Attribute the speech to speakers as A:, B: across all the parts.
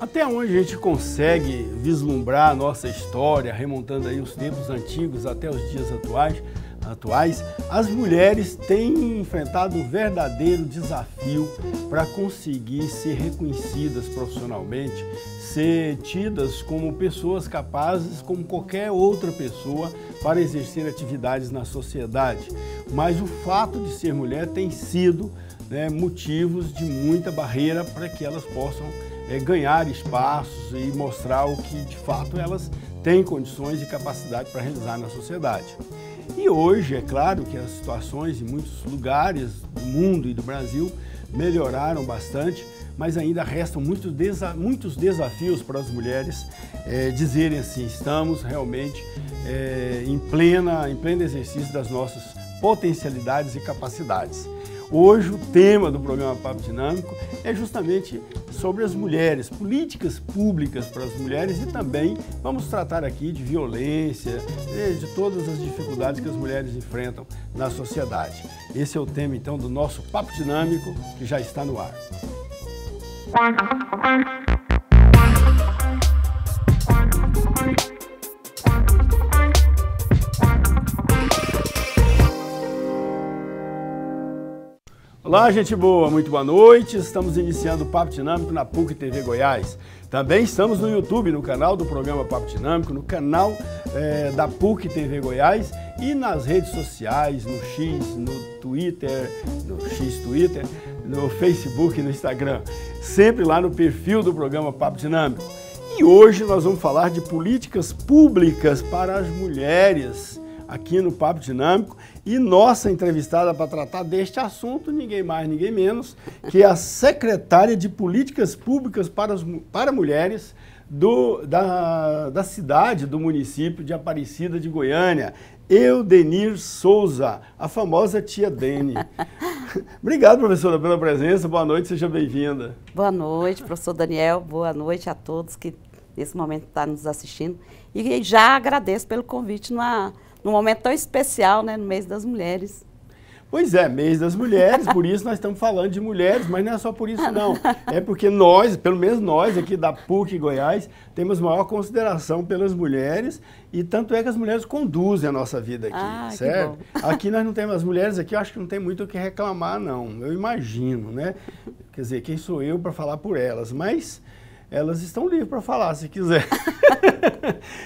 A: Até onde a gente consegue vislumbrar a nossa história, remontando aí os tempos antigos até os dias atuais, atuais as mulheres têm enfrentado um verdadeiro desafio para conseguir ser reconhecidas profissionalmente, ser tidas como pessoas capazes, como qualquer outra pessoa, para exercer atividades na sociedade. Mas o fato de ser mulher tem sido né, motivos de muita barreira para que elas possam é, ganhar espaços e mostrar o que de fato elas têm condições e capacidade para realizar na sociedade. E hoje, é claro que as situações em muitos lugares do mundo e do Brasil melhoraram bastante, mas ainda restam muitos, desa muitos desafios para as mulheres é, dizerem assim: estamos realmente é, em, plena, em pleno exercício das nossas potencialidades e capacidades. Hoje o tema do programa Papo Dinâmico é justamente sobre as mulheres, políticas públicas para as mulheres e também vamos tratar aqui de violência, né, de todas as dificuldades que as mulheres enfrentam na sociedade. Esse é o tema então do nosso Papo Dinâmico que já está no ar. Música Olá, gente boa, muito boa noite. Estamos iniciando o Papo Dinâmico na PUC TV Goiás. Também estamos no YouTube, no canal do programa Papo Dinâmico, no canal é, da PUC TV Goiás e nas redes sociais, no X, no Twitter, no X Twitter, no Facebook e no Instagram. Sempre lá no perfil do programa Papo Dinâmico. E hoje nós vamos falar de políticas públicas para as mulheres aqui no Papo Dinâmico e nossa entrevistada para tratar deste assunto, ninguém mais, ninguém menos, que é a secretária de Políticas Públicas para, as, para Mulheres do, da, da cidade, do município de Aparecida de Goiânia, Eudenir Souza, a famosa tia Dene. Obrigado, professora, pela presença. Boa noite, seja bem-vinda.
B: Boa noite, professor Daniel. Boa noite a todos que nesse momento estão tá nos assistindo. E já agradeço pelo convite numa num momento tão especial, né, no mês das mulheres.
A: Pois é, mês das mulheres, por isso nós estamos falando de mulheres, mas não é só por isso não. É porque nós, pelo menos nós aqui da PUC Goiás, temos maior consideração pelas mulheres e tanto é que as mulheres conduzem a nossa vida aqui, ah, certo? Aqui nós não temos, as mulheres aqui eu acho que não tem muito o que reclamar não, eu imagino, né? Quer dizer, quem sou eu para falar por elas, mas elas estão livres para falar se quiser.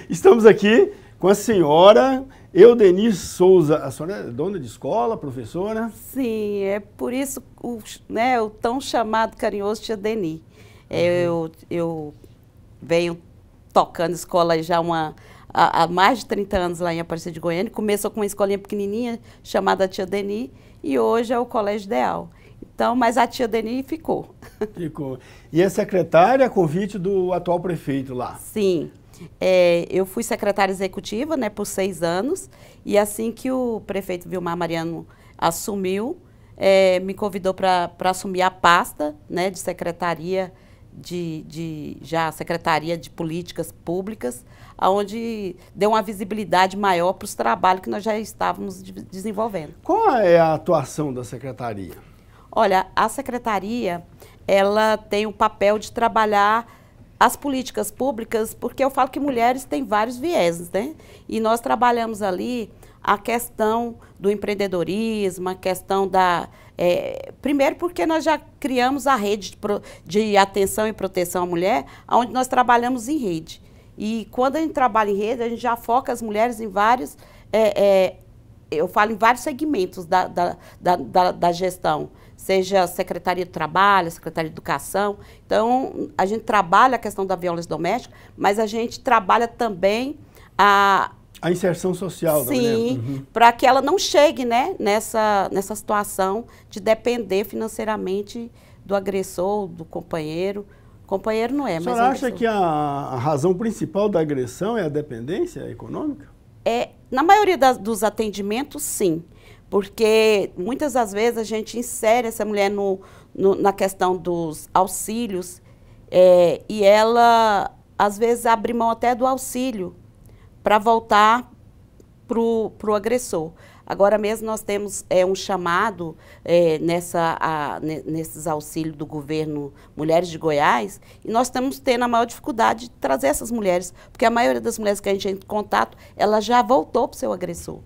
A: Estamos aqui com a senhora eu, Denise Souza, a senhora é dona de escola, professora?
B: Sim, é por isso o, né, o tão chamado carinhoso Tia Deni. É, uhum. eu, eu venho tocando escola já uma, há, há, mais de 30 anos lá em Aparecida de Goiânia. Começou com uma escolinha pequenininha chamada Tia Deni e hoje é o Colégio Ideal. Então, mas a tia Deni ficou.
A: Ficou. E é secretária a convite do atual prefeito lá?
B: Sim. É, eu fui secretária executiva né, por seis anos e assim que o prefeito Vilmar Mariano assumiu, é, me convidou para assumir a pasta né, de secretaria de, de já secretaria de políticas públicas, aonde deu uma visibilidade maior para os trabalhos que nós já estávamos de, desenvolvendo.
A: Qual é a atuação da secretaria?
B: Olha, a secretaria ela tem o papel de trabalhar as políticas públicas, porque eu falo que mulheres têm vários vieses, né? E nós trabalhamos ali a questão do empreendedorismo, a questão da. É, primeiro, porque nós já criamos a rede de, de atenção e proteção à mulher, onde nós trabalhamos em rede. E quando a gente trabalha em rede, a gente já foca as mulheres em vários. É, é, eu falo em vários segmentos da, da, da, da, da gestão seja Secretaria do Trabalho, Secretaria de Educação. Então, a gente trabalha a questão da violência doméstica, mas a gente trabalha também a...
A: A inserção social né? Sim, uhum.
B: para que ela não chegue né, nessa, nessa situação de depender financeiramente do agressor, do companheiro. Companheiro não é, mas. A acha que
A: a, a, razão principal da agressão é a dependência econômica?
B: É, na maioria das, dos atendimentos, sim porque muitas das vezes a gente insere essa mulher no, no na questão dos auxílios é, e ela, às vezes, abre mão até do auxílio para voltar para o agressor. Agora mesmo nós temos é, um chamado é, nessa, a, nesses auxílios do governo Mulheres de Goiás e nós estamos tendo a maior dificuldade de trazer essas mulheres, porque a maioria das mulheres que a gente entra em contato, ela já voltou para o seu agressor.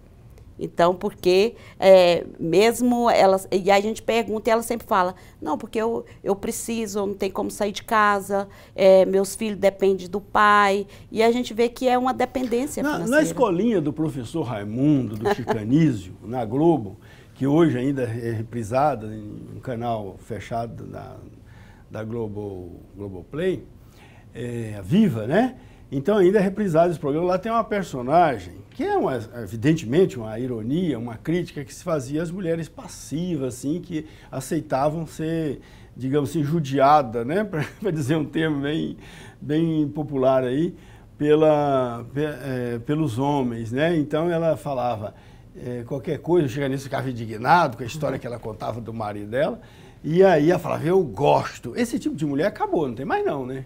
B: Então, porque é, mesmo elas. E a gente pergunta e ela sempre fala: não, porque eu, eu preciso, eu não tenho como sair de casa, é, meus filhos dependem do pai. E a gente vê que é uma dependência. Na, na
A: escolinha do professor Raimundo, do Chicanísio, na Globo, que hoje ainda é, é reprisada em um canal fechado da, da Globo, Globoplay, é, Viva, né? Então ainda é reprisado esse programa. Lá tem uma personagem, que é uma, evidentemente uma ironia, uma crítica que se fazia às mulheres passivas, assim, que aceitavam ser, digamos assim, judiada, né? para dizer um termo bem, bem popular aí, pela, é, pelos homens. Né? Então ela falava é, qualquer coisa, chega nisso, ficava indignado com a história que ela contava do marido dela. E aí ela falava, eu gosto. Esse tipo de mulher acabou, não tem mais não, né?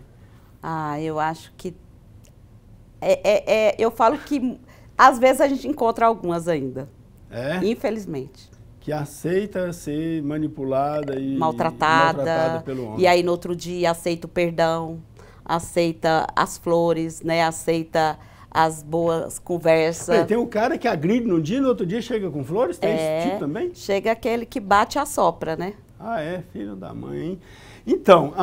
A: Ah, eu acho que é, é, é, eu falo que às vezes
B: a gente encontra algumas ainda. É? Infelizmente. Que aceita ser
A: manipulada e maltratada, maltratada pelo homem. E aí no
B: outro dia aceita o perdão, aceita as flores, né? Aceita as boas conversas. tem um
A: cara que agride num dia e no outro dia chega com flores? Tem é, esse tipo também? Chega aquele que bate a sopra, né? Ah, é? Filho da mãe, hein? Então,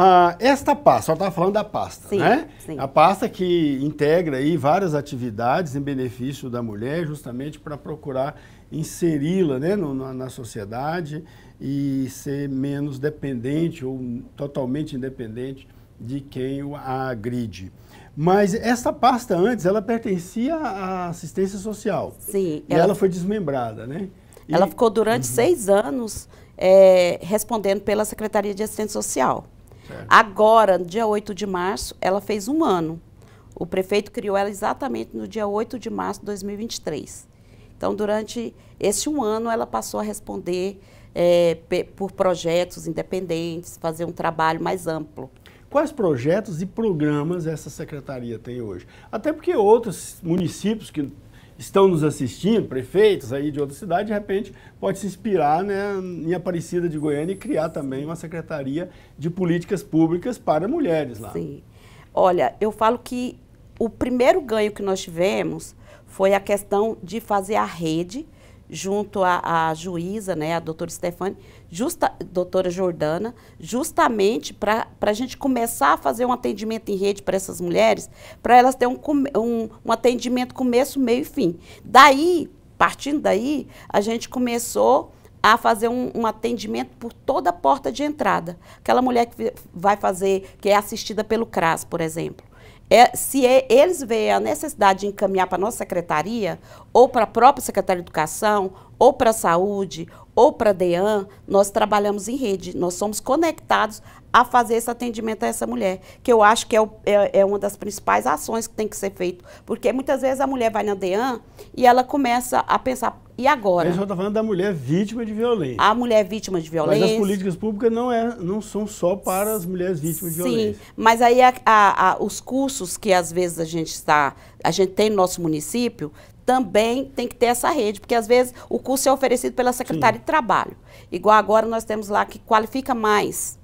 A: esta pasta, Ela estava falando da pasta, sim, né? Sim. A pasta que integra aí várias atividades em benefício da mulher, justamente para procurar inseri-la né, na, na, sociedade e ser menos dependente ou totalmente independente de quem a agride. Mas essa pasta antes, ela pertencia à assistência social. Sim. E ela, ela foi desmembrada, né? E, ela ficou
B: durante uhum. seis anos é, respondendo pela Secretaria de Assistência Social. É. Agora, dia 8 de março, ela fez um ano. O prefeito criou ela exatamente no dia 8 de março de 2023. Então, durante esse um ano, ela passou a responder é, por projetos independentes, fazer um trabalho mais amplo.
A: Quais projetos e programas essa secretaria tem hoje? Até porque outros municípios que estão nos assistindo, prefeitos aí de outra cidade, de repente pode se inspirar né, em Aparecida de Goiânia e criar também uma secretaria de políticas públicas para mulheres lá. Sim. Olha,
B: eu falo que o primeiro ganho que nós tivemos foi a questão de fazer a rede junto à, à juíza, né, a doutora Stefani, justa, doutora Jordana, justamente para a gente começar a fazer um atendimento em rede para essas mulheres, para elas terem um, um, um atendimento começo, meio e fim. Daí, partindo daí, a gente começou a fazer um, um, atendimento por toda a porta de entrada. Aquela mulher que vai fazer, que é assistida pelo CRAS, por exemplo é, se é, eles veem a necessidade de encaminhar para a nossa secretaria, ou para a própria Secretaria de Educação, ou para a Saúde, ou para a DEAN, nós trabalhamos em rede, nós somos conectados a fazer esse atendimento a essa mulher, que eu acho que é, o, é, é uma das principais ações que tem que ser feito, porque muitas vezes a mulher vai na DEAN e ela começa a pensar, e agora? a gente
A: está falando da mulher vítima de violência.
B: A mulher vítima de violência. Mas as
A: políticas públicas não, é, não são só para as mulheres vítimas Sim, de violência. Sim,
B: mas aí a, a, a, os cursos que às vezes a gente está, a gente tem no nosso município, também tem que ter essa rede, porque às vezes o curso é oferecido pela Secretaria Sim. de Trabalho. Igual agora nós temos lá que qualifica mais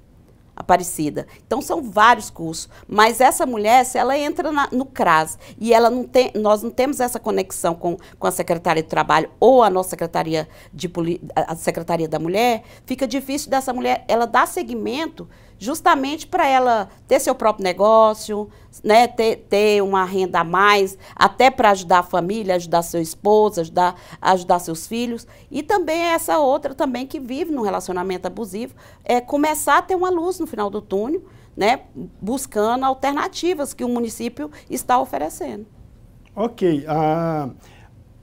B: Aparecida. Então são vários cursos, mas essa mulher, se ela entra na, no CRAS e ela não tem, nós não temos essa conexão com, com a Secretaria do Trabalho ou a nossa Secretaria de a Secretaria da Mulher, fica difícil dessa mulher, ela dar seguimento justamente para ela ter seu próprio negócio, né, ter, ter uma renda a mais, até para ajudar a família, ajudar seu esposo, ajudar, ajudar seus filhos. E também essa outra também que vive num relacionamento abusivo, é começar a ter uma luz no final do túnel, né, buscando alternativas que o município está oferecendo.
A: Ok.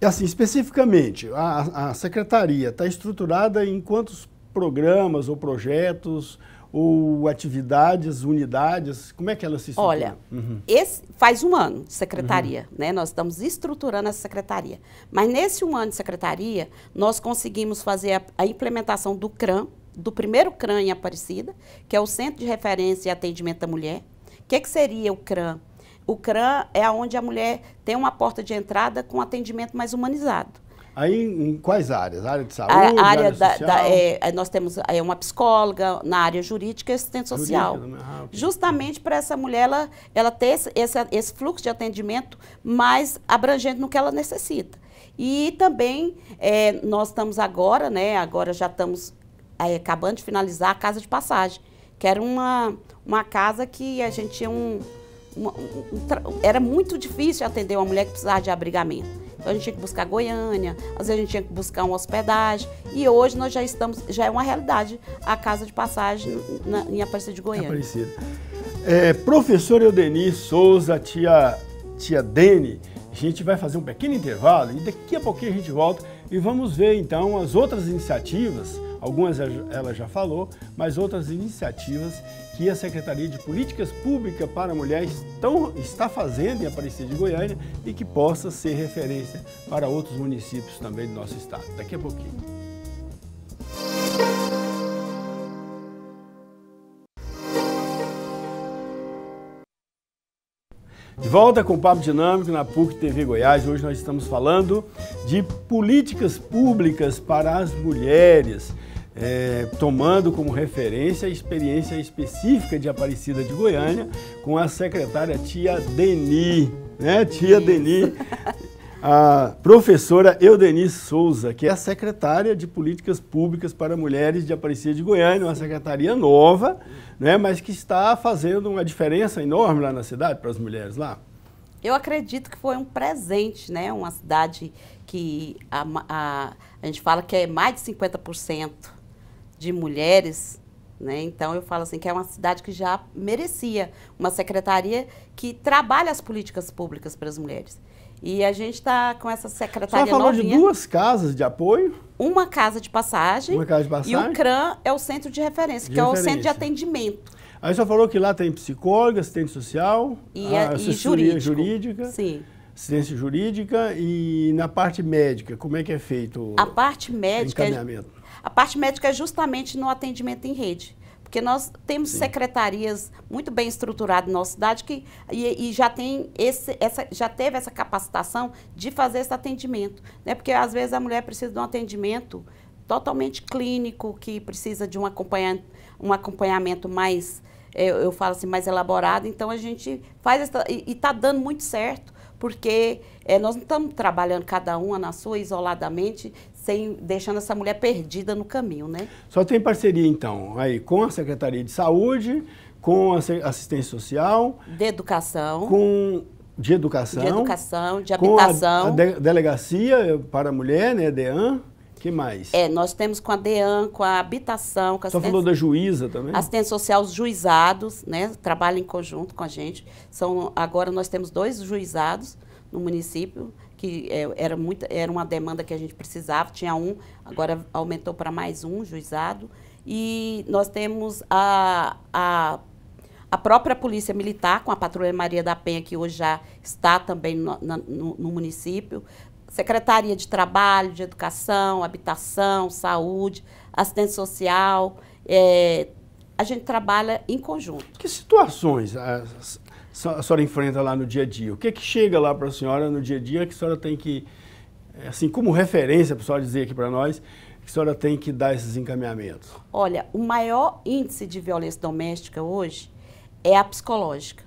A: assim, especificamente, a, a secretaria está estruturada em quantos programas ou projetos ou atividades, unidades? Como é que ela se estrutura? Olha, uhum.
B: esse, faz um ano de secretaria, uhum. né? Nós estamos estruturando essa secretaria. Mas nesse um ano de secretaria, nós conseguimos fazer a, a implementação do CRAM, do primeiro CRAM em Aparecida, que é o Centro de Referência e Atendimento da Mulher. O que, é que seria o CRAM? O CRAM é onde a mulher tem uma porta de entrada com atendimento mais
A: humanizado. Aí em quais áreas? Área de saúde, a, área, área da, da, é,
B: é, nós temos é, uma psicóloga na área jurídica e assistente social. Jurídica, ah, Justamente para essa mulher ela, ela ter esse, esse, esse fluxo de atendimento mais abrangente no que ela necessita. E também é, nós estamos agora, né? Agora já estamos é, acabando de finalizar a casa de passagem, que era uma, uma casa que a gente tinha um, uma, um, um, era muito difícil atender uma mulher que precisava de abrigamento. Então a gente tinha que buscar Goiânia, às vezes a gente tinha que buscar uma hospedagem. E hoje nós já estamos, já é uma realidade a casa de passagem na, em Aparecida de Goiânia. Aparecida.
A: É, professor Eudeni Souza, tia, tia Dene, a gente vai fazer um pequeno intervalo e daqui a pouquinho a gente volta e vamos ver então as outras iniciativas Algumas ela já falou, mas outras iniciativas que a Secretaria de Políticas Públicas para Mulheres estão está fazendo em Aparecida de Goiânia e que possa ser referência para outros municípios também do nosso estado. Daqui a pouquinho. De volta com o Papo Dinâmico na PUC TV Goiás. Hoje nós estamos falando de políticas públicas para as mulheres é, tomando como referência a experiência específica de Aparecida de Goiânia com a secretária tia Deni, né? Tia Isso. Deni, a professora Eudeni Souza, que é a secretária de Políticas Públicas para Mulheres de Aparecida de Goiânia, uma secretaria nova, né? mas que está fazendo uma diferença enorme lá na cidade para as mulheres lá.
B: Eu acredito que foi um presente, né? Uma cidade que a, a, a gente fala que é mais de 50% de mulheres. Né? Então, eu falo assim que é uma cidade que já merecia uma secretaria que trabalha as políticas públicas para as mulheres. E a gente está com essa tá secretaria Só falou de duas
A: casas de apoio?
B: Uma casa de passagem. Uma casa de passagem. E o CRAM é o centro de referência, de que referência. é o centro de atendimento.
A: Aí você falou que lá tem psicóloga, assistente social, e, a, ah, é, assessoria jurídica. Sim. Assistência jurídica e na parte médica, como é que é feito a
B: parte médica, o é encaminhamento? A parte médica é justamente no atendimento em rede. Porque nós temos Sim. secretarias muito bem estruturadas na nossa cidade que, e, e já, tem esse, essa, já teve essa capacitação de fazer esse atendimento. Né? Porque às vezes a mulher precisa de um atendimento totalmente clínico, que precisa de um, acompanha, um acompanhamento mais, é, eu, eu falo assim, mais elaborado. Então a gente faz essa, e está dando muito certo porque é, nós não estamos trabalhando cada uma na sua isoladamente, sem deixando essa mulher perdida no caminho, né?
A: Só tem parceria então aí com a Secretaria de Saúde, com a assistência social,
B: de educação,
A: com de educação, de educação,
B: de habitação, a, a de,
A: delegacia para a mulher, né, DEAN. Que mais?
B: É, nós temos com a DEAN, com a habitação, com a Só falou da juíza
A: também? Assistência
B: social, os juizados, né? Trabalham em conjunto com a gente. São, agora nós temos dois juizados no município, que é, era, muito, era uma demanda que a gente precisava, tinha um, agora aumentou para mais um juizado. E nós temos a, a, a, própria Polícia Militar, com a Patrulha Maria da Penha, que hoje já está também no, no, no município, Secretaria de Trabalho, de Educação, Habitação, Saúde, Assistência Social.
A: É,
B: a gente trabalha em conjunto.
A: Que situações as, a senhora enfrenta lá no dia a dia? O que, é que chega lá para a senhora no dia a dia que a senhora tem que, eh, assim, como referência para a senhora dizer aqui para nós, que a senhora tem que dar esses encaminhamentos?
B: Olha, o maior índice de violência doméstica hoje é a psicológica.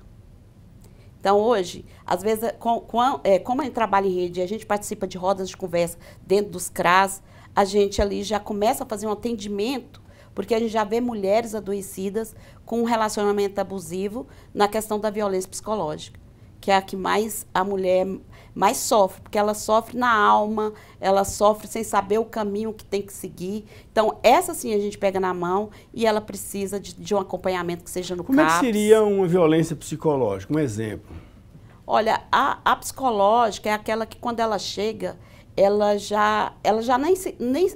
B: Então, hoje, às vezes, é com, com, é, como a gente trabalha em rede, a gente participa de rodas de conversa dentro dos CRAS, a gente ali já começa a fazer um atendimento, porque a gente já vê mulheres adoecidas com um relacionamento abusivo na questão da violência psicológica, que é a que mais a mulher mais sofre, porque ela sofre na alma, ela sofre sem saber o caminho que tem que seguir. Então, essa sim a gente pega na mão e ela precisa de, de um acompanhamento que seja no Como CAPS. Como é que
A: seria uma violência psicológica? Um exemplo.
B: Olha, a, a psicológica é aquela que quando ela chega, ela já, ela já nem, nem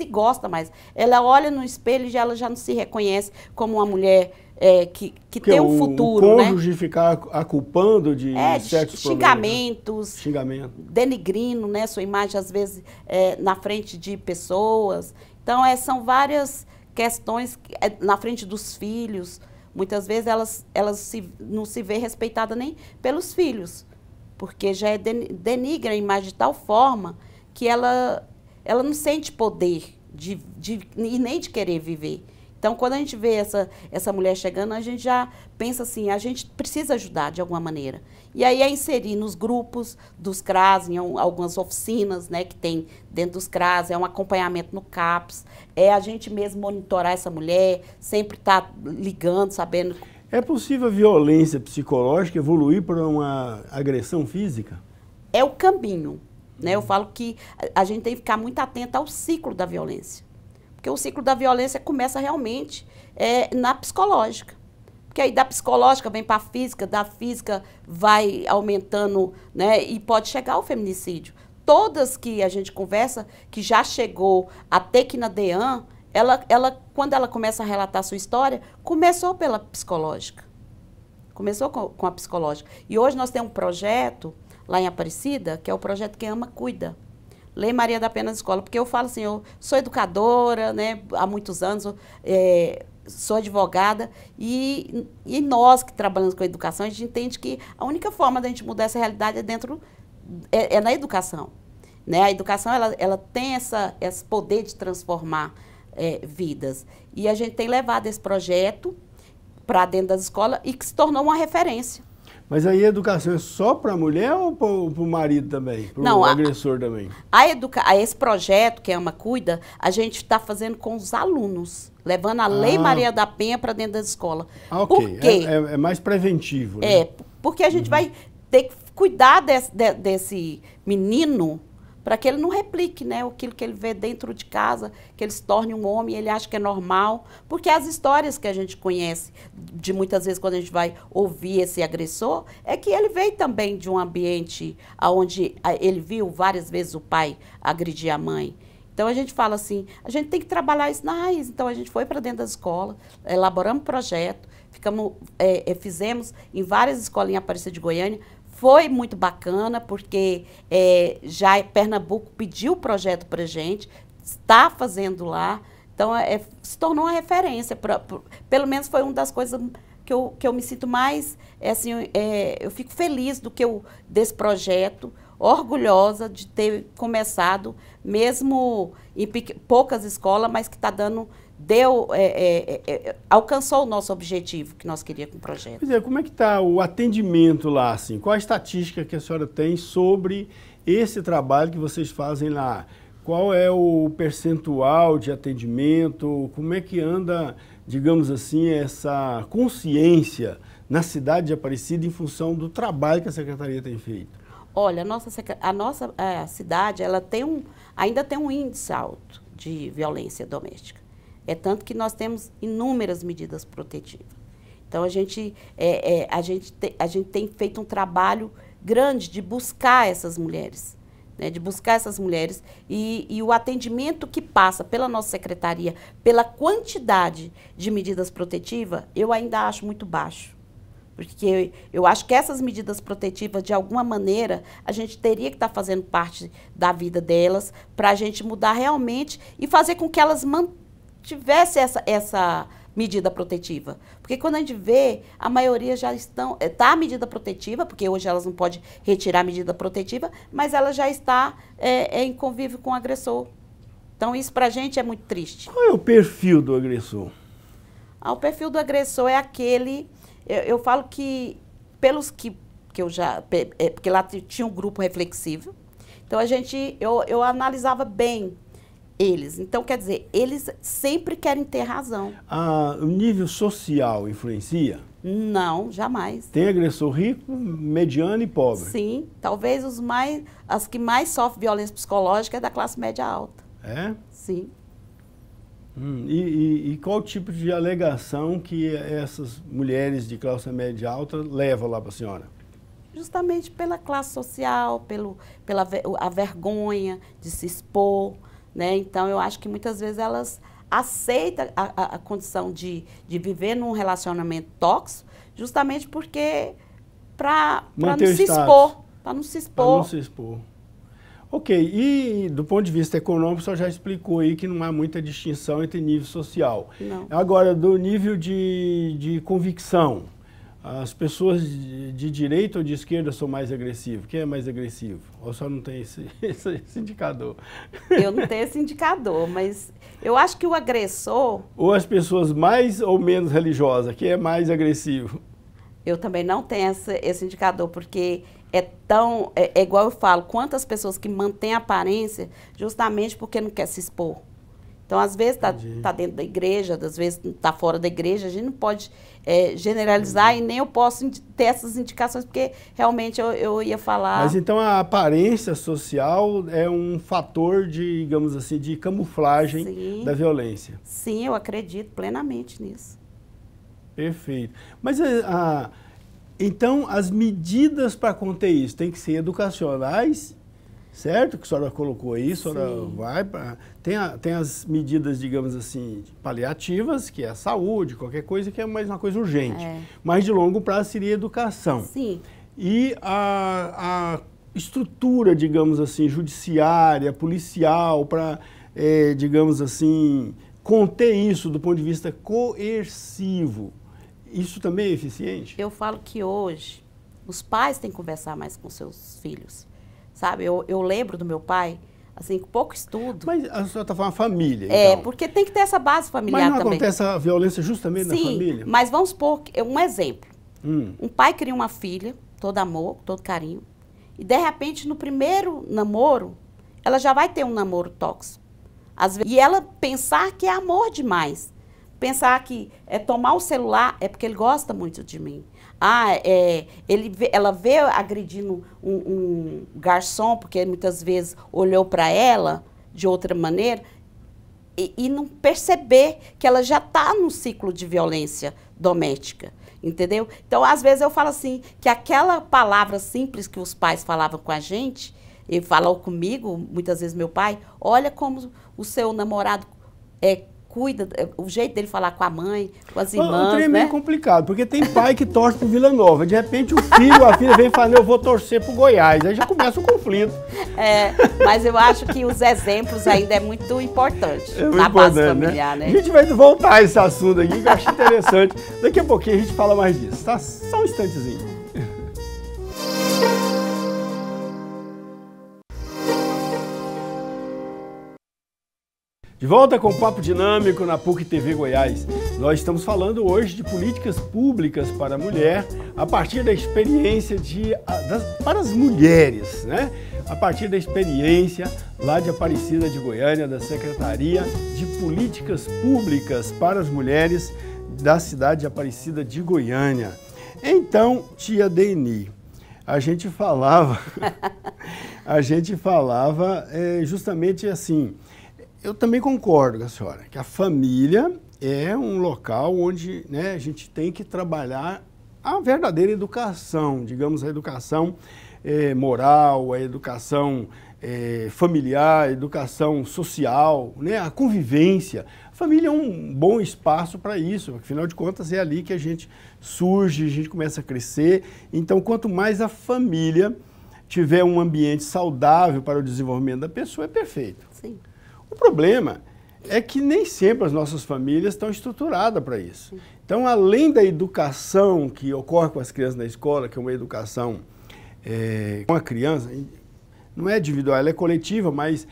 B: se gosta mais. Ela olha no espelho e já, ela já não se reconhece como uma mulher é, que, que, tem um futuro, o né? cônjuge
A: né? ficar aculpando de é, certos xingamentos, né? xingamento.
B: denigrindo, né, sua imagem às vezes é, na frente de pessoas. Então é, são várias questões que, é, na frente dos filhos. Muitas vezes elas, elas se, não se vê respeitada nem pelos filhos, porque já é den, denigra a imagem de tal forma que ela ela não sente poder de, de, e nem de querer viver. Então, quando a gente vê essa, essa mulher chegando, a gente já pensa assim, a gente precisa ajudar de alguma maneira. E aí é inserir nos grupos dos CRAS, em algumas oficinas né, que tem dentro dos CRAS, é um acompanhamento no CAPS, é a gente mesmo monitorar essa mulher, sempre estar tá ligando, sabendo.
A: É possível a violência psicológica evoluir para uma agressão física?
B: É o caminho né? Eu falo que a gente tem que ficar muito atento ao ciclo da violência. Porque o ciclo da violência começa realmente é, na psicológica. Porque aí da psicológica vem para a física, da física vai aumentando, né? E pode chegar ao feminicídio. Todas que a gente conversa, que já chegou até que na DEAN, ela, ela, quando ela começa a relatar a sua história, começou pela psicológica. Começou com, com a psicológica. E hoje nós temos um projeto lá em Aparecida, que é o projeto Quem Ama Cuida. Lei Maria da Pena na escola, porque eu falo assim, eu sou educadora, né, há muitos anos, é, sou advogada, e, e nós que trabalhamos com a educação, a gente entende que a única forma da gente mudar essa realidade é dentro, é, é na educação. Né? A educação, ela, ela tem essa, esse poder de transformar é, vidas. E a gente tem levado esse projeto para dentro das escolas e que se tornou uma referência.
A: Mas aí a educação é só para a mulher ou para o marido também? Para o agressor a, também?
B: A educa a esse projeto, que é Ama Cuida, a gente está fazendo com os alunos. Levando a ah. Lei Maria da Penha para dentro da escola.
A: Ah, ok. Por quê? É, é, é mais preventivo. Né? É,
B: porque a gente uhum. vai ter que cuidar desse, de, desse menino para que ele não replique né, aquilo que ele vê dentro de casa, que ele se torne um homem, ele acha que é normal. Porque as histórias que a gente conhece, de muitas vezes quando a gente vai ouvir esse agressor, é que ele veio também de um ambiente onde ah, ele viu várias vezes o pai agredir a mãe. Então a gente fala assim, a gente tem que trabalhar isso na raiz. Então a gente foi para dentro da escola, elaboramos projeto, ficamos, é, fizemos em várias escolas em Aparecida de Goiânia, foi muito bacana, porque é, já é, Pernambuco pediu o projeto para gente, está fazendo lá, então é, se tornou uma referência. Pra, pra, pelo menos foi uma das coisas que eu, que eu me sinto mais, é assim, é, eu fico feliz do que eu, desse projeto, orgulhosa de ter começado, mesmo em poucas escolas, mas que está dando deu é é, é, é, alcançou o nosso objetivo que nós queríamos com o projeto.
A: Pois é, como é que está o atendimento lá? Assim? Qual a estatística que a senhora tem sobre esse trabalho que vocês fazem lá? Qual é o percentual de atendimento? Como é que anda, digamos assim, essa consciência na cidade de Aparecida em função do trabalho que a secretaria tem feito?
B: Olha, a nossa, a nossa é, a cidade ela tem um, ainda tem um índice alto de violência doméstica. É tanto que nós temos inúmeras medidas protetivas. Então, a gente, é, é, a gente, te, a gente tem feito um trabalho grande de buscar essas mulheres, né, de buscar essas mulheres. E, e, o atendimento que passa pela nossa secretaria, pela quantidade de medidas protetivas, eu ainda acho muito baixo. Porque eu, eu acho que essas medidas protetivas, de alguma maneira, a gente teria que estar tá fazendo parte da vida delas para a gente mudar realmente e fazer com que elas mantenham tivesse essa, essa medida protetiva. Porque quando a gente vê, a maioria já estão, está eh, a medida protetiva, porque hoje elas não podem retirar a medida protetiva, mas ela já está é, em convívio com o agressor. Então isso para a gente é muito triste. Qual é
A: o perfil do agressor?
B: Ah, o perfil do agressor é aquele, eu, eu falo que pelos que, que eu já, é, porque lá tinha um grupo reflexivo, então a gente, eu, eu analisava bem eles. Então, quer dizer, eles sempre querem ter razão.
A: Ah, o nível social influencia?
B: Não, jamais.
A: Tem agressor rico, mediano e pobre?
B: Sim. Talvez os mais, as que mais sofrem violência psicológica é da classe média alta.
A: É? Sim. Hum, e, e, e, qual tipo de alegação que essas mulheres de classe média alta levam lá para a senhora?
B: Justamente pela classe social, pelo, pela a vergonha de se expor, né? Então, eu acho que muitas vezes elas aceitam a, a, a condição de, de viver num relacionamento tóxico justamente porque para não, não se expor. Para não se expor. não se
A: expor. Ok, e do ponto de vista econômico, você já explicou aí que não há muita distinção entre nível social. Não. Agora, do nível de, de convicção, as pessoas de direita ou de esquerda são mais agressivos? Quem é mais agressivo? Ou só não tem esse, esse, esse, indicador?
B: Eu não tenho esse indicador, mas eu acho que o agressor...
A: Ou as pessoas mais ou menos religiosas, quem é mais agressivo?
B: Eu também não tenho esse, esse indicador, porque é tão... É, é igual eu falo, quantas pessoas que mantêm aparência justamente porque não quer se expor. Então, às vezes está tá dentro da igreja, às vezes está fora da igreja, a gente não pode é, generalizar Entendi. e nem eu posso ter essas indicações, porque realmente eu, eu ia falar. Mas
A: então a aparência social é um fator de, digamos assim, de camuflagem Sim. da violência.
B: Sim, eu acredito
A: plenamente nisso. Perfeito. Mas a, é, a então as medidas para conter isso têm que ser educacionais certo? Que a senhora colocou aí, a senhora Sim. vai para. Tem, tem as medidas, digamos assim, paliativas, que é a saúde, qualquer coisa, que é mais uma coisa urgente. É. Mas de longo prazo seria a educação. Sim. E a, a estrutura, digamos assim, judiciária, policial, para, é, digamos assim, conter isso do ponto de vista coercivo. Isso também é eficiente?
B: Eu falo que hoje os pais têm que conversar mais com seus filhos Sabe? Eu, eu lembro do meu pai,
A: assim, com pouco estudo. Mas a senhora está falando família. É, então.
B: porque tem que ter essa base familiar também. Mas não também. acontece a
A: violência justamente Sim, na família? mas
B: vamos supor um exemplo. Hum. Um pai cria uma filha, todo amor, todo carinho, e de repente no primeiro namoro, ela já vai ter um namoro tóxico. Vezes, e ela pensar que é amor demais. Pensar que é tomar o celular é porque ele gosta muito de mim. Ah, é, ele, ela vê agredindo um, um garçom, porque muitas vezes olhou para ela de outra maneira, e, e não perceber que ela já está num ciclo de violência doméstica entendeu? Então, às vezes eu falo assim, que aquela palavra simples que os pais falavam com a gente, e falou comigo, muitas vezes meu pai, olha como o seu namorado é, cuida, é, o jeito dele falar com a mãe, com as irmãs, o trem é né? meio né?
A: complicado, porque tem pai que torce pro Vila Nova, de repente o filho, a filha vem falando, eu vou torcer pro Goiás, aí já começa o conflito. É, mas eu acho que
B: os exemplos ainda é muito importante é muito na base né? familiar, né? né? A gente
A: vai voltar a esse assunto aqui, que eu acho interessante. Daqui a pouquinho a gente fala mais disso, tá? Só um instantezinho. De volta com o Papo Dinâmico na PUC TV Goiás. Nós estamos falando hoje de políticas públicas para a mulher a partir da experiência de, das, para as mulheres, né? A partir da experiência lá de Aparecida de Goiânia, da Secretaria de Políticas Públicas para as Mulheres da cidade de Aparecida de Goiânia. Então, tia Deni, a gente falava, a gente falava é, justamente assim eu também concordo com a senhora, que a família é um local onde né, a gente tem que trabalhar a verdadeira educação, digamos, a educação é, moral, a educação é, familiar, a educação social, né, a convivência. A família é um bom espaço para isso, afinal de contas é ali que a gente surge, a gente começa a crescer. Então, quanto mais a família tiver um ambiente saudável para o desenvolvimento da pessoa, é perfeito. Sim. O problema é que nem sempre as nossas famílias estão estruturadas para isso. Então, além da educação que ocorre com as crianças na escola, que é uma educação é, com a criança, não é individual, ela é coletiva, mas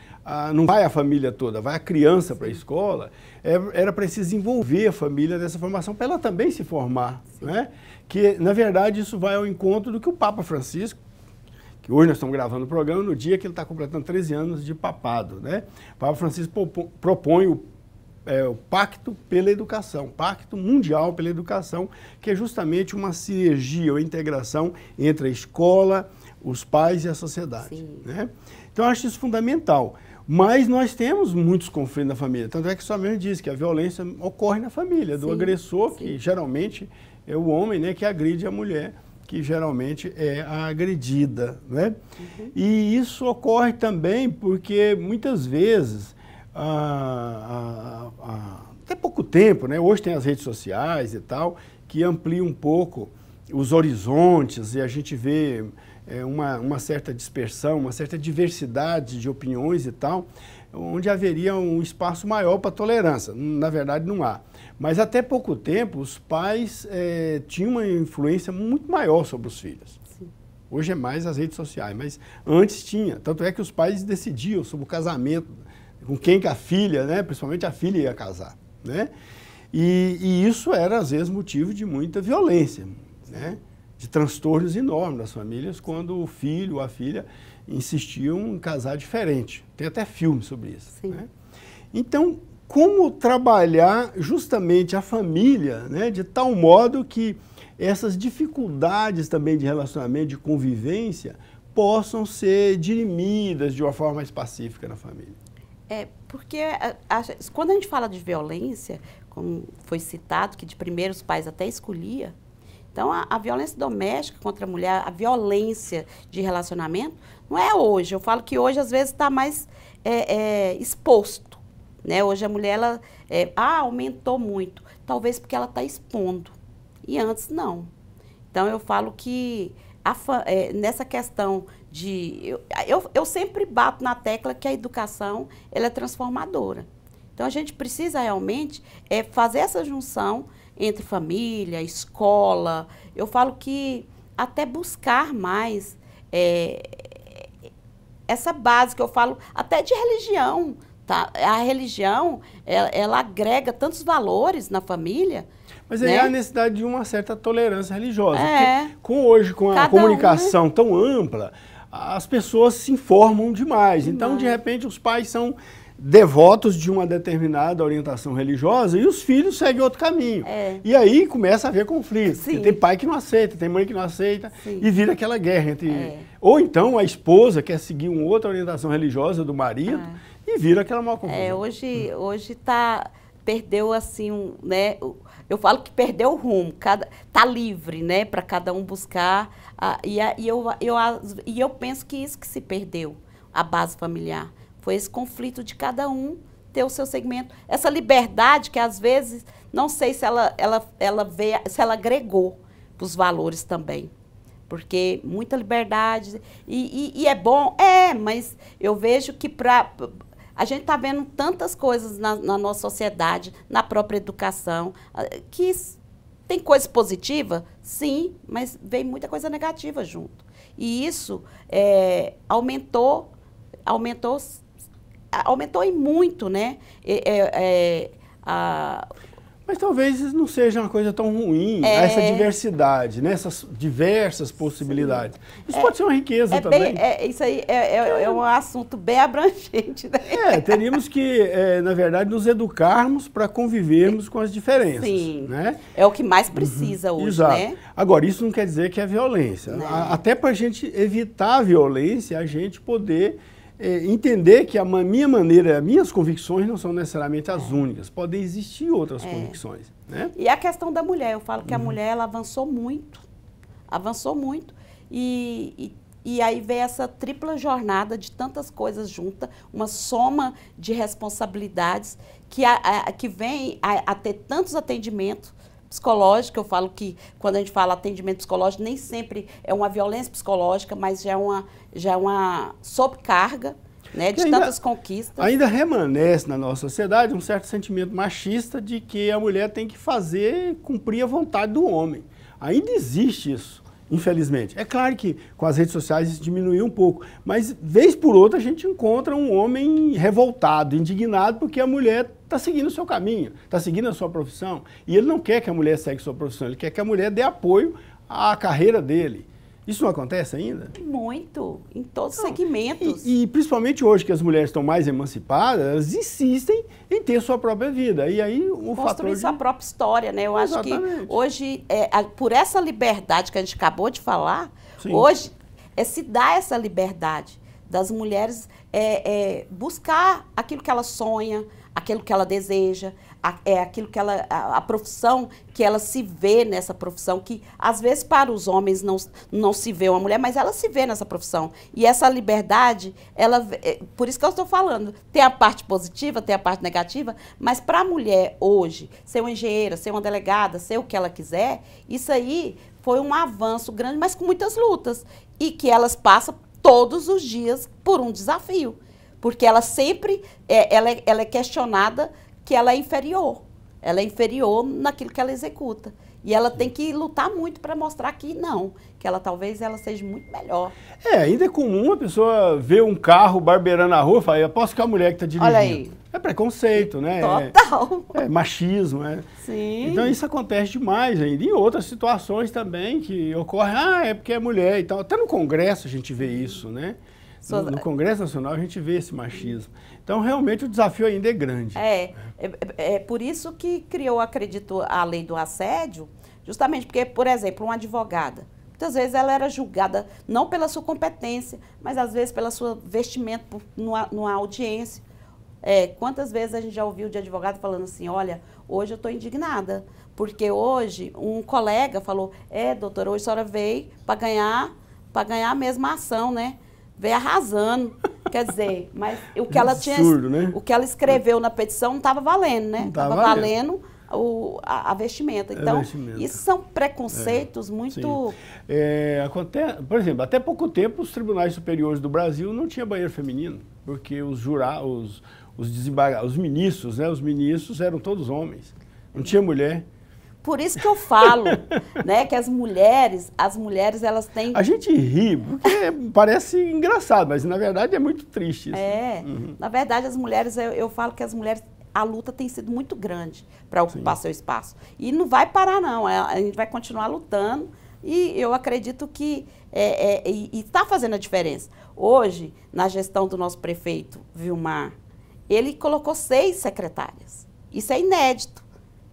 A: não vai a família toda, vai a criança para a escola. É, era preciso envolver a família nessa formação para ela também se formar. Né? Que, na verdade, isso vai ao encontro do que o Papa Francisco hoje nós estamos gravando o programa, no dia que ele está completando 13 anos de papado. Né? O Papa Francisco propõe o, é, o Pacto pela Educação, Pacto Mundial pela Educação, que é justamente uma sinergia ou integração entre a escola, os pais e a sociedade. Né? Então, eu acho isso fundamental. Mas nós temos muitos conflitos na família. Tanto é que sua mãe diz que a violência ocorre na família, do agressor, sim. que geralmente é o homem né, que agride a mulher que geralmente é a agredida. Né? Uhum. E isso ocorre também porque muitas vezes, até pouco tempo, né? hoje tem as redes sociais e tal, que ampliam um pouco os horizontes e a gente vê é, uma, uma certa dispersão, uma certa diversidade de opiniões e tal, onde haveria um espaço maior para tolerância. Na verdade, não há. Mas até pouco tempo, os pais é, tinham uma influência muito maior sobre os filhos. Sim. Hoje é mais as redes sociais, mas antes tinha. Tanto é que os pais decidiam sobre o casamento, com quem que a filha, né, principalmente a filha ia casar. Né? E, e isso era, às vezes, motivo de muita violência, né? de transtornos enormes nas famílias quando o filho ou a filha insistiam em casar diferente. Tem até filme sobre isso. Né? Então, como trabalhar justamente a família, né, de tal modo que essas dificuldades também de relacionamento, de convivência, possam ser dirimidas de uma forma mais pacífica na família.
B: É, porque é, a, a, quando a gente fala de violência, como foi citado, que de primeiro os pais até escolhia, então a, a violência doméstica contra a mulher, a violência de relacionamento, não é hoje. Eu falo que hoje às vezes está mais é, é, exposto né? Hoje a mulher, ela, é, ah, aumentou muito. Talvez porque ela está expondo. E antes, não. Então, eu falo que a, é, nessa questão de... Eu, eu, eu sempre bato na tecla que a educação, ela é transformadora. Então, a gente precisa realmente é, fazer essa junção entre família, escola. Eu falo que até buscar mais é, essa base que eu falo, até de religião. Tá? A religião, ela, ela agrega tantos valores na família.
A: Mas aí né? há a necessidade de uma certa tolerância religiosa. É. Com hoje, com a Cada comunicação um, né? tão ampla, as pessoas se informam demais. Então, de repente, os pais são devotos de uma determinada orientação religiosa e os filhos seguem outro caminho. É. E aí começa a haver conflito. Tem pai que não aceita, tem mãe que não aceita Sim. e vira aquela guerra entre. É. Ou então a esposa quer seguir uma outra orientação religiosa do marido ah e vira aquela maior é, confusão.
B: É, hoje, hum. hoje tá, perdeu assim, um, né? Eu falo que perdeu o rumo, cada, tá livre, né? Para cada um buscar. A, e, a, e, eu, eu, a, e eu penso que isso que se perdeu, a base familiar. Foi esse conflito de cada um ter o seu segmento. Essa liberdade que às vezes, não sei se ela, ela, ela veio, se ela agregou para os valores também. Porque muita liberdade. E, e, e, é bom, é, mas eu vejo que para a gente está vendo tantas coisas na, na, nossa sociedade, na própria educação, ah, que tem coisa positiva, sim, mas vem muita coisa negativa junto. E isso é, aumentou, aumentou, aumentou e muito, né? É, é, a,
A: mas talvez não seja uma coisa tão ruim, é... essa diversidade, né? essas diversas possibilidades. Sim. Isso é, pode ser uma riqueza é também. Bem,
B: é, isso aí é, é, é, um assunto bem abrangente.
A: Né? É, teríamos que, é, na verdade, nos educarmos para convivermos com as diferenças. Sim. Né? É o que
B: mais uhum. precisa uhum. hoje, Exato. né?
A: Agora, isso não quer dizer que é violência. até para a gente evitar a violência, a gente poder é, entender que a minha maneira, as minhas convicções não são necessariamente as é. únicas, podem existir outras é. convicções. Né?
B: E a questão da mulher, eu falo que uhum. a mulher ela avançou muito, avançou muito, e, e, e, aí vem essa tripla jornada de tantas coisas juntas, uma soma de responsabilidades que, a, a que vem a, a ter tantos atendimentos, psicológica, eu falo que quando a gente fala atendimento psicológico, nem sempre é uma violência psicológica, mas já é uma, já é uma sobrecarga né, de ainda, tantas conquistas.
A: Ainda remanesce na nossa sociedade um certo sentimento machista de que a mulher tem que fazer, cumprir a vontade do homem. Ainda existe isso, infelizmente. É claro que com as redes sociais isso diminuiu um pouco, mas vez por outra a gente encontra um homem revoltado, indignado, porque a mulher está seguindo o seu caminho, está seguindo a sua profissão. E ele não quer que a mulher segue sua profissão, ele quer que a mulher dê apoio à carreira dele. Isso não acontece ainda?
B: Muito,
A: em todos os segmentos. E, e, principalmente hoje que as mulheres estão mais emancipadas, elas insistem em ter sua própria vida. E aí o Construir fator. Construir sua de... própria
B: história, né? Eu Exatamente. acho que hoje, é, por essa liberdade que a gente acabou de falar, Sim. hoje é se dar essa liberdade das mulheres é, é, buscar aquilo que elas sonham, aquilo que ela deseja, a, é aquilo que ela, a, a, profissão que ela se vê nessa profissão, que às vezes para os homens não, não se vê uma mulher, mas ela se vê nessa profissão. E essa liberdade, ela, é, por isso que eu estou falando, tem a parte positiva, tem a parte negativa, mas para a mulher hoje, ser uma engenheira, ser uma delegada, ser o que ela quiser, isso aí foi um avanço grande, mas com muitas lutas. E que elas passam todos os dias por um desafio. Porque ela sempre é, ela, é, ela é questionada que ela é inferior. Ela é inferior naquilo que ela executa. E ela tem que lutar muito para mostrar que não, que ela talvez ela seja muito melhor.
A: É, ainda é comum a pessoa ver um carro barbeirando a rua e falar, posso que é a mulher que está dirigindo. Olha aí. É preconceito, né? É Total. É, é machismo, é. Sim. Então isso acontece demais ainda. E outras situações também que ocorrem, ah, é porque é mulher e tal. Até no Congresso a gente vê isso, né? No, no, Congresso Nacional a gente vê esse machismo. Então, realmente, o desafio ainda é grande.
B: É, é, é, é por isso que criou, acredito, a lei do assédio, justamente porque, por exemplo, uma advogada, Muitas vezes ela era julgada não pela sua competência, mas às vezes pela sua vestimenta numa, numa, audiência. É, quantas vezes a gente já ouviu de advogado falando assim, olha, hoje eu estou indignada, porque hoje um colega falou, é, doutora, hoje a senhora veio para ganhar, para ganhar a mesma ação, né? veio arrasando. Quer dizer, mas o que ela tinha. Absurdo, né? O que ela escreveu na petição não estava valendo, né? Estava valendo. O, a, a, vestimenta. É então, a vestimenta. isso são preconceitos é, muito.
A: É, acontece, por exemplo, até pouco tempo os tribunais superiores do Brasil não tinham banheiro feminino, porque os jurados, os, os, os ministros, né, os ministros eram todos homens. Não tinha mulher
B: por isso que eu falo, né, que as mulheres, as mulheres elas têm. A gente
A: ri porque parece engraçado, mas na verdade é muito triste. Isso.
B: É, uhum. na verdade as mulheres, eu, eu, falo que as mulheres, a luta tem sido muito grande para ocupar Sim. seu espaço e não vai parar não, é, a gente vai continuar lutando e eu acredito que é, é, está fazendo a diferença. Hoje na gestão do nosso prefeito Vilmar, ele colocou seis secretárias. Isso é inédito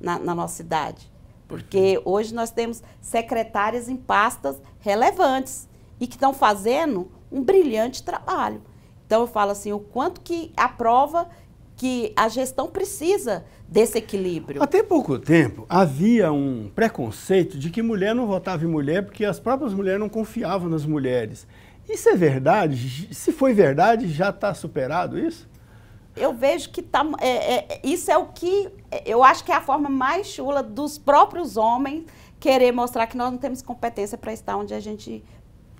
B: na, na nossa cidade. Porque hoje nós temos secretárias em pastas relevantes e que estão fazendo um brilhante trabalho. Então eu falo assim, o quanto que a prova que a gestão precisa desse equilíbrio. Até
A: pouco tempo havia um preconceito de que mulher não votava em mulher porque as próprias mulheres não confiavam nas mulheres. Isso é verdade? Se foi verdade, já está superado isso?
B: Eu vejo que tá, é, é, isso é o que eu acho que é a forma mais chula dos próprios homens querer mostrar que nós não temos competência para estar onde a gente,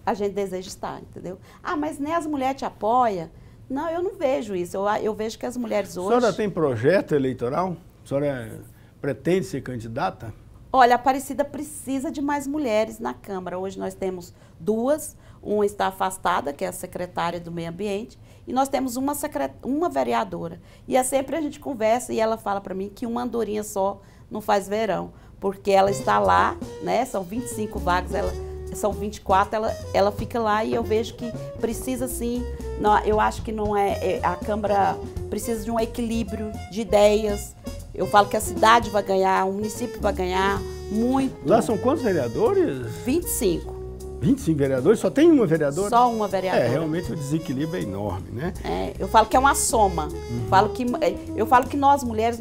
B: a gente deseja estar, entendeu? Ah, mas nem as mulheres te apoiam. Não, eu não vejo isso. Eu, eu vejo que as mulheres hoje. A senhora tem
A: projeto eleitoral? A senhora pretende ser candidata?
B: Olha, a Aparecida precisa de mais mulheres na Câmara. Hoje nós temos duas, uma está afastada, que é a secretária do Meio Ambiente, e nós temos uma, secret... uma vereadora. E é sempre a gente conversa e ela fala para mim que uma andorinha só não faz verão, porque ela está lá, né? São 25 vagas, ela são 24, ela, ela fica lá e eu vejo que precisa sim, não, eu acho que não é, é, a Câmara precisa de um equilíbrio de ideias, eu falo que a cidade vai ganhar, o município vai ganhar muito.
A: Lá são quantos vereadores?
B: 25.
A: 25 vereadores? Só tem uma vereadora? Só
B: uma vereadora. É, realmente
A: o desequilíbrio é enorme, né? É,
B: eu falo que é uma soma. Uhum. Falo que, é, eu falo que nós mulheres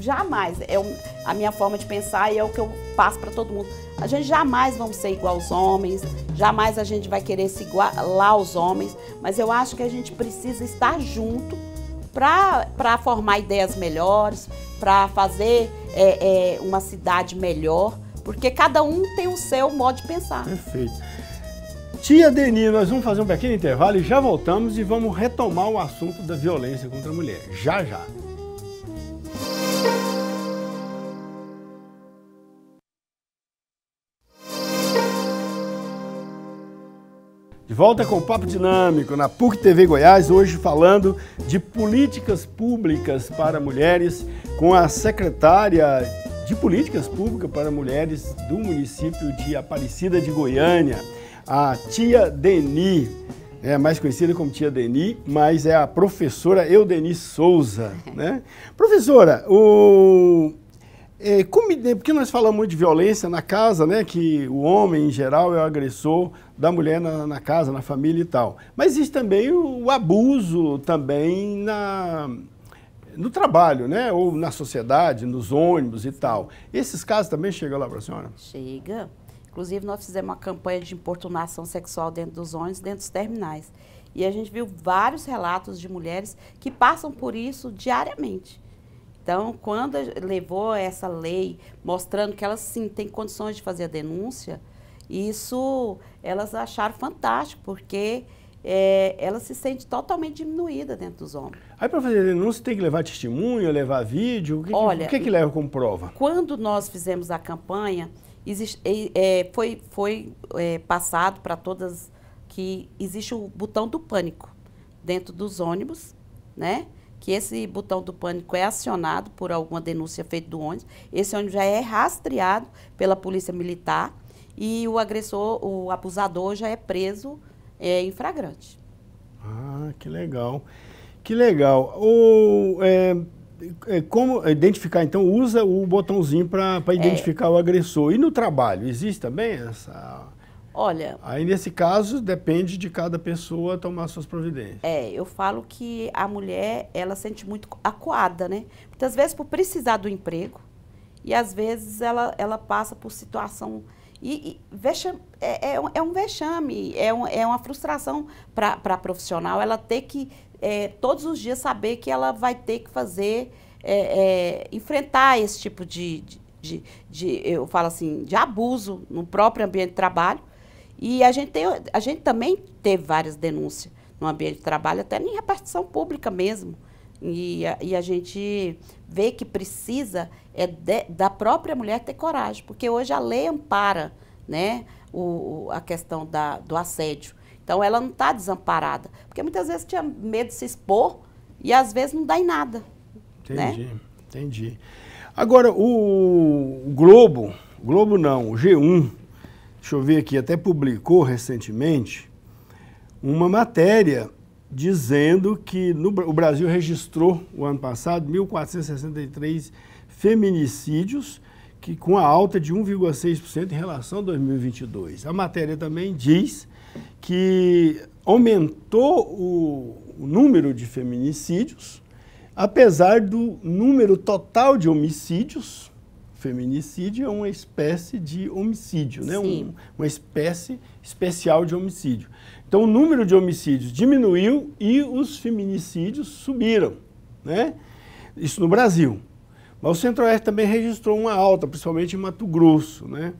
B: jamais, é a minha forma de pensar e é o que eu passo para todo mundo. A gente jamais vamos ser igual aos homens, jamais a gente vai querer se igualar aos homens, mas eu acho que a gente precisa estar junto para formar ideias melhores, para fazer é, é, uma cidade melhor, porque cada um tem o seu modo de pensar.
A: Perfeito. Tia Deni, nós vamos fazer um pequeno intervalo e já voltamos e vamos retomar o assunto da violência contra a mulher. Já, já. volta com o Papo Dinâmico na PUC TV Goiás, hoje falando de políticas públicas para mulheres, com a secretária de Políticas Públicas para Mulheres do município de Aparecida de Goiânia, a tia Deni. É mais conhecida como tia Deni, mas é a professora Eudeni Souza, né? Professora, o é, como, né? porque nós falamos muito de violência na casa, né? Que o homem, em geral, é o agressor da mulher na, na casa, na família e tal. Mas existe também o, o abuso também na, no trabalho, né? Ou na sociedade, nos ônibus e tal. Esses casos também chegam lá para a senhora?
B: Chega. Inclusive, nós fizemos uma campanha de importunação sexual dentro dos ônibus, dentro dos terminais. E a gente viu vários relatos de mulheres que passam por isso diariamente. Então, quando levou essa lei mostrando que elas sim têm condições de fazer a denúncia, isso elas acharam fantástico, porque é, ela se sente totalmente diminuída dentro dos homens.
A: Aí para fazer denúncia tem que levar testemunho, levar vídeo? O que, Olha, que, o que, que leva como prova?
B: Quando nós fizemos a campanha, existe, é, foi, foi é, passado para todas que existe o botão do pânico dentro dos ônibus, né? que esse botão do pânico é acionado por alguma denúncia feita do ônibus. Esse ônibus já é rastreado pela polícia militar e o agressor, o abusador já é preso é, em flagrante.
A: Ah, que legal. Que legal. O, é, é, como identificar, então, usa o botãozinho para é. identificar o agressor. E no trabalho, existe também essa Olha. Aí, nesse caso, depende de cada pessoa tomar suas providências.
B: É, eu falo que a mulher, ela sente muito acuada, né? Muitas vezes por precisar do emprego e às vezes ela, ela passa por situação. E, e vexame, é, é, é, um vexame, é, um, é uma frustração para a profissional ela ter que, é, todos os dias, saber que ela vai ter que fazer, é, é, enfrentar esse tipo de, de, de, de, eu falo assim, de abuso no próprio ambiente de trabalho e a gente, tem, a gente também teve várias denúncias no ambiente de trabalho, até em repartição pública mesmo. E a, e a gente vê que precisa é de, da própria mulher ter coragem, porque hoje a lei ampara né, o, a questão da, do assédio. Então ela não está desamparada, porque muitas vezes tinha medo de se expor e às vezes não dá em nada.
A: Né? Entendi, né? entendi. Agora, o Globo, Globo não, o G1, deixa eu ver aqui, até publicou recentemente uma matéria dizendo que no, o Brasil registrou, o ano passado, 1.463 feminicídios, que com a alta de 1,6% em relação a 2022. A matéria também diz que aumentou o, o número de feminicídios, apesar do número total de homicídios, feminicídio é uma espécie de homicídio, né? Um, uma espécie especial de homicídio. Então, o número de homicídios diminuiu e os feminicídios subiram, né? Isso no Brasil. Mas o Centro-Oeste também registrou uma alta, principalmente em Mato Grosso, né?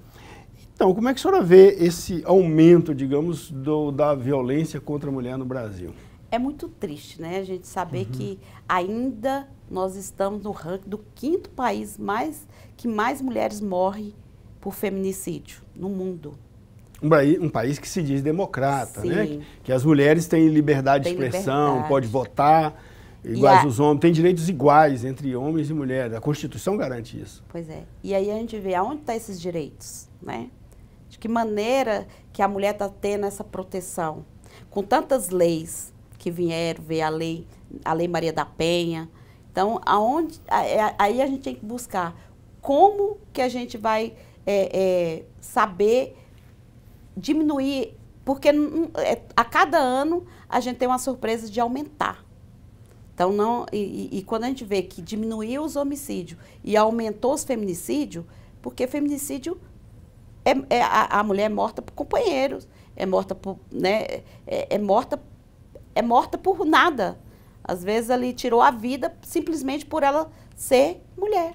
A: Então, como é que a senhora vê esse aumento, digamos, do, da violência contra a mulher no Brasil?
B: É muito triste, né? A gente saber uhum. que ainda nós estamos no ranking do quinto país mais, que mais mulheres morrem por feminicídio no mundo.
A: Um, um país que se diz democrata, né? Sim. né? Que, as mulheres têm liberdade Tem de expressão, liberdade. pode votar, iguais a... os homens, têm direitos iguais entre homens e mulheres. A Constituição garante isso. Pois é.
B: E aí a gente vê aonde estão tá esses direitos, né? De que maneira que a mulher está tendo essa proteção. Com tantas leis que vieram, ver a lei, a lei Maria da Penha, então, aonde, é, aí a gente tem que buscar como que a gente vai é, é, saber diminuir, porque é, a cada ano a gente tem uma surpresa de aumentar. Então, não, e, e quando a gente vê que diminuiu os homicídios e aumentou os feminicídios, porque feminicídio é, é a, a, mulher é morta por companheiros, é morta por, né, é, é morta, é morta por nada, às vezes ali tirou a vida simplesmente por ela ser mulher.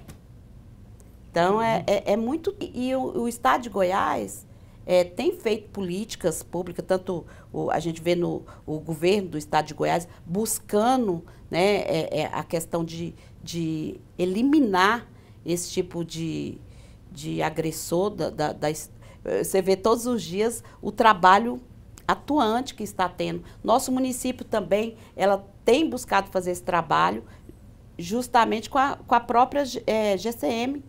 B: Então é, uhum. é, é muito. E o, o, Estado de Goiás é, tem feito políticas públicas, tanto o, a gente vê no o governo do Estado de Goiás buscando né, é, é, a questão de, de eliminar esse tipo de, de agressor. Da, da, da, você vê todos os dias o trabalho atuante que está tendo. Nosso município também, ela tem buscado fazer esse trabalho justamente com a, com a própria é, GCM.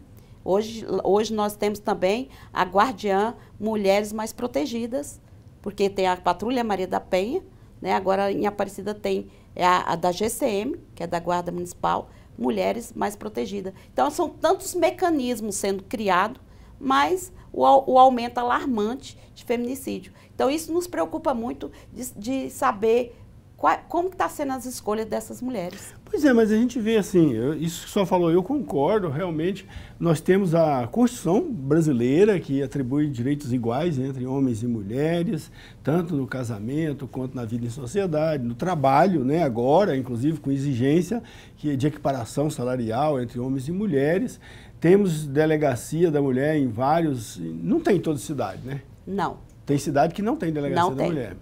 B: Hoje, hoje nós temos também a Guardiã Mulheres Mais Protegidas, porque tem a Patrulha Maria da Penha, né? agora em Aparecida tem é a, a da GCM, que é da Guarda Municipal, Mulheres Mais Protegidas. Então são tantos mecanismos sendo criados, mas o, o aumento alarmante de feminicídio. Então isso nos preocupa muito de, de saber qual, como está sendo as escolhas dessas mulheres?
A: Pois é, mas a gente vê assim, eu, isso que só falou, eu concordo, realmente, nós temos a Constituição brasileira que atribui direitos iguais entre homens e mulheres, tanto no casamento quanto na vida em sociedade, no trabalho, né, agora, inclusive com exigência que, de equiparação salarial entre homens e mulheres. Temos delegacia da mulher em vários, não tem em toda cidade, né? Não. Tem cidade que não tem delegacia não da tem. mulher.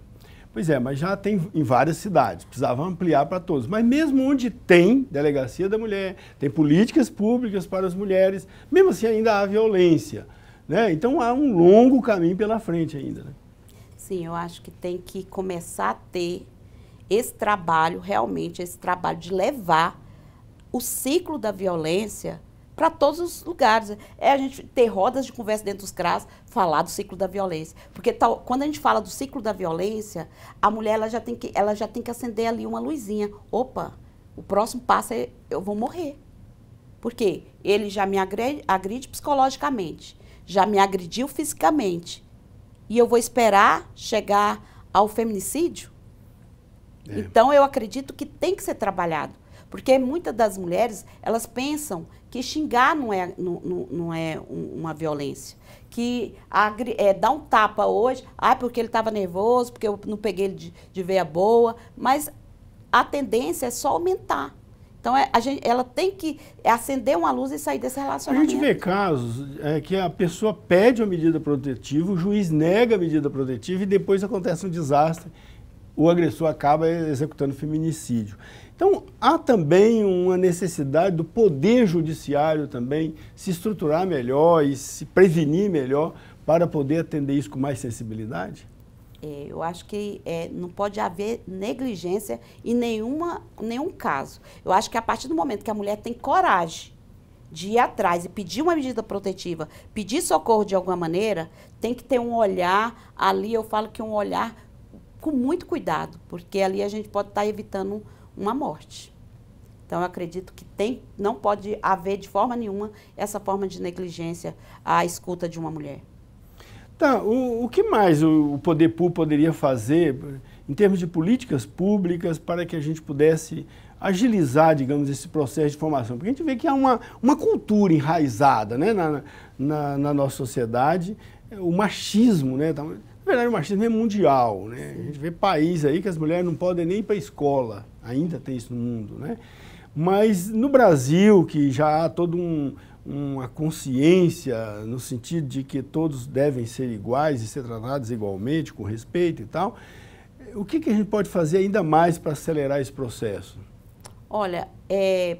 A: Pois é, mas já tem em várias cidades, precisava ampliar para todos. Mas mesmo onde tem delegacia da mulher, tem políticas públicas para as mulheres, mesmo assim ainda há violência. Né? Então há um longo caminho pela frente ainda. Né?
B: Sim, eu acho que tem que começar a ter esse trabalho, realmente, esse trabalho de levar o ciclo da violência para todos os lugares. É a gente ter rodas de conversa dentro dos CRAS, falar do ciclo da violência. Porque tal, quando a gente fala do ciclo da violência, a mulher ela já, tem que, ela já tem que acender ali uma luzinha. Opa, o próximo passo é eu vou morrer. Por quê? Ele já me agride, agride psicologicamente, já me agrediu fisicamente. E eu vou esperar chegar ao feminicídio? É. Então, eu acredito que tem que ser trabalhado. Porque muitas das mulheres, elas pensam que xingar não é, não, não é uma violência. Que agri, é, dar um tapa hoje, ah, porque ele estava nervoso, porque eu não peguei ele de, de veia boa, mas a tendência é só aumentar. Então, é, a gente, ela tem que acender uma luz e sair desse relacionamento. A gente
A: vê casos é, que a pessoa pede a medida protetiva, o juiz nega a medida protetiva e depois acontece um desastre. O agressor acaba executando feminicídio. Então, há também uma necessidade do poder judiciário também se estruturar melhor e se prevenir melhor para poder atender isso com mais sensibilidade?
B: É, eu acho que é, não pode haver negligência em nenhuma, nenhum caso. Eu acho que a partir do momento que a mulher tem coragem de ir atrás e pedir uma medida protetiva, pedir socorro de alguma maneira, tem que ter um olhar ali, eu falo que um olhar com muito cuidado, porque ali a gente pode estar evitando uma morte. Então, eu acredito que tem, não pode haver de forma nenhuma essa forma de negligência à escuta de uma mulher.
A: Tá, o, o que mais o, o poder público poderia fazer em termos de políticas públicas para que a gente pudesse agilizar, digamos, esse processo de formação? Porque a gente vê que há uma, uma cultura enraizada né, na, na, na nossa sociedade, é o machismo, né? Tá, na verdade, o machismo é mundial, né? A gente vê países aí que as mulheres não podem nem ir para a escola. Ainda tem isso no mundo, né? Mas no Brasil, que já há toda um, uma consciência no sentido de que todos devem ser iguais e ser tratados igualmente, com respeito e tal, o que, que a gente pode fazer ainda mais para acelerar esse processo?
B: Olha, é,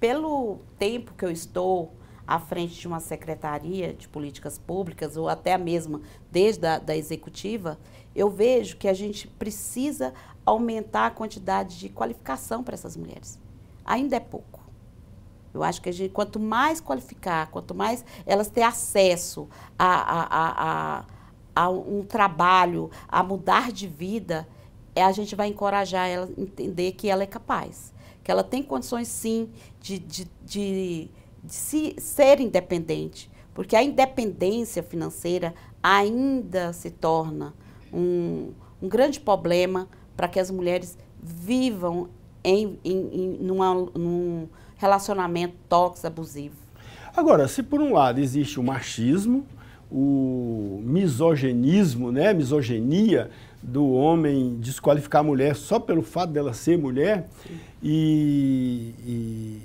B: pelo tempo que eu estou à frente de uma secretaria de políticas públicas, ou até a mesma desde a da executiva, eu vejo que a gente precisa aumentar a quantidade de qualificação para essas mulheres. Ainda é pouco. Eu acho que a gente, quanto mais qualificar, quanto mais elas ter acesso a, a, a, a, um trabalho, a mudar de vida, é, a gente vai encorajar ela a entender que ela é capaz, que ela tem condições sim de, de, de, de se, ser independente, porque a independência financeira ainda se torna um, um grande problema para que as mulheres vivam em, em, em numa, num relacionamento tóxico, abusivo.
A: Agora, se por um lado existe o machismo, o misogenismo, né, misoginia do homem desqualificar a mulher só pelo fato dela ser mulher, e, e...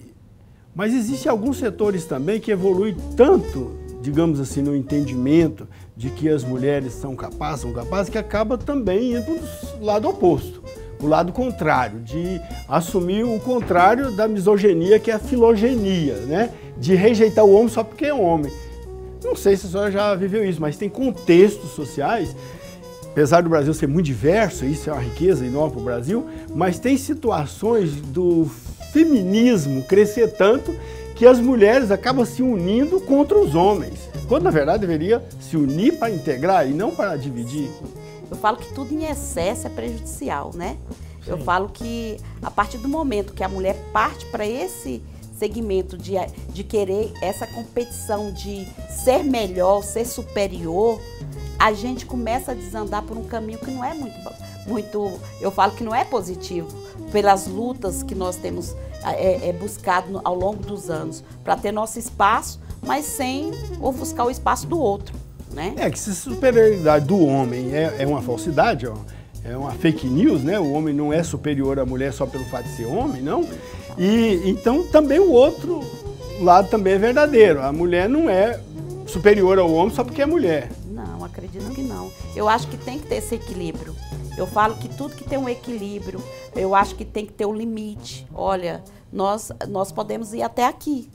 A: mas existem alguns setores também que evoluem tanto digamos assim, no entendimento de que as mulheres são capazes, são capazes, que acaba também indo do lado oposto, o lado contrário, de assumir o contrário da misoginia, que é a filogenia, né? De rejeitar o homem só porque é homem. Não sei se a senhora já viveu isso, mas tem contextos sociais apesar do Brasil ser muito diverso, isso é uma riqueza enorme para o Brasil, mas tem situações do feminismo crescer tanto que as mulheres acabam se unindo contra os homens, quando na verdade deveria se unir para integrar e não para dividir.
B: Eu falo que tudo em excesso é prejudicial, né? Sim. Eu falo que a partir do momento que a mulher parte para esse segmento de, de querer essa competição de ser melhor, ser superior, a gente começa a desandar por um caminho que não é muito, muito eu falo que não é positivo, pelas lutas que nós temos é, é, é buscado ao longo dos anos, para ter nosso espaço, mas sem ofuscar o espaço do outro.
A: Né? É que se a superioridade do homem é, é uma falsidade, ó, é uma fake news, né? O homem não é superior à mulher só pelo fato de ser homem, não. E então também o outro lado também é verdadeiro. A mulher não é superior ao homem só porque é mulher.
B: Eu acho que tem que ter esse equilíbrio. Eu falo que tudo que tem um equilíbrio, eu acho que tem que ter um limite. Olha, nós, nós podemos ir até aqui.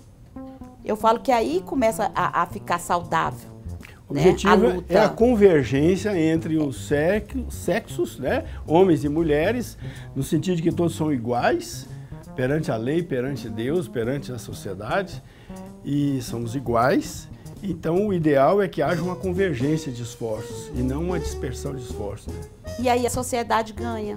B: Eu falo que aí começa a, a ficar saudável.
A: O né? objetivo né? a é a convergência entre os sexos, né? homens e mulheres, no sentido de que todos são iguais perante a lei, perante Deus, perante a sociedade, e somos iguais então, o ideal é que haja uma convergência de esforços e não uma dispersão de esforços.
B: E aí a sociedade ganha,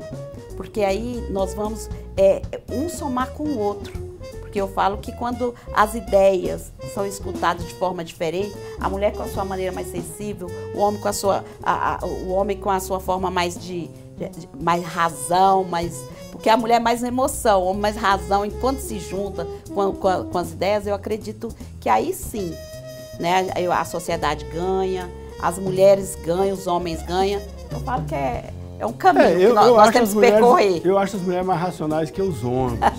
B: porque aí nós vamos é, um somar com o outro. Porque eu falo que quando as ideias são escutadas de forma diferente, a mulher com a sua maneira mais sensível, o homem com a sua, a, a, o homem com a sua forma mais de, de, de mais razão, mais porque a mulher é mais emoção, o homem mais razão, enquanto se junta com, com, com as ideias, eu acredito que aí sim né? A sociedade ganha, as mulheres ganham, os homens ganham. Eu falo que é, é um caminho é, eu, que nós, nós temos que percorrer.
A: Eu acho as mulheres mais racionais que os homens.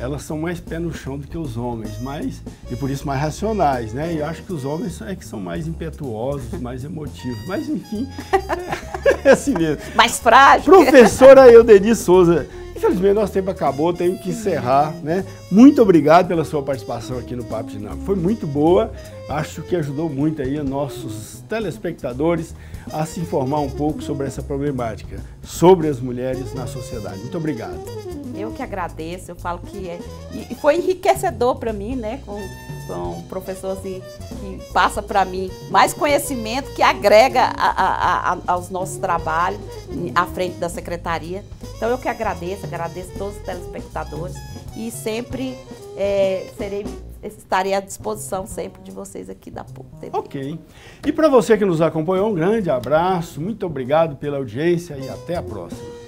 A: Elas são mais pé no chão do que os homens, mas e por isso mais racionais, né? Eu acho que os homens é que são mais impetuosos, mais emotivos, mas enfim, é, é assim mesmo. Mais frágil. Professora Eudeni Souza, Infelizmente, nosso tempo acabou, tenho que encerrar. Né? Muito obrigado pela sua participação aqui no Papo de Dinâmico. Foi muito boa, acho que ajudou muito aí nossos telespectadores a se informar um pouco sobre essa problemática, sobre as mulheres na sociedade. Muito obrigado.
B: Eu que agradeço, eu falo que é. E foi enriquecedor para mim, né? Com foi um professor assim, que passa para mim mais conhecimento que agrega a, a, a, aos nossos trabalhos à frente da secretaria. Então eu que agradeço, agradeço todos os telespectadores e sempre é, serei estarei à disposição sempre de vocês aqui da PUC TV.
A: Ok. E para você que nos acompanhou, um grande abraço, muito obrigado pela audiência e até a próxima.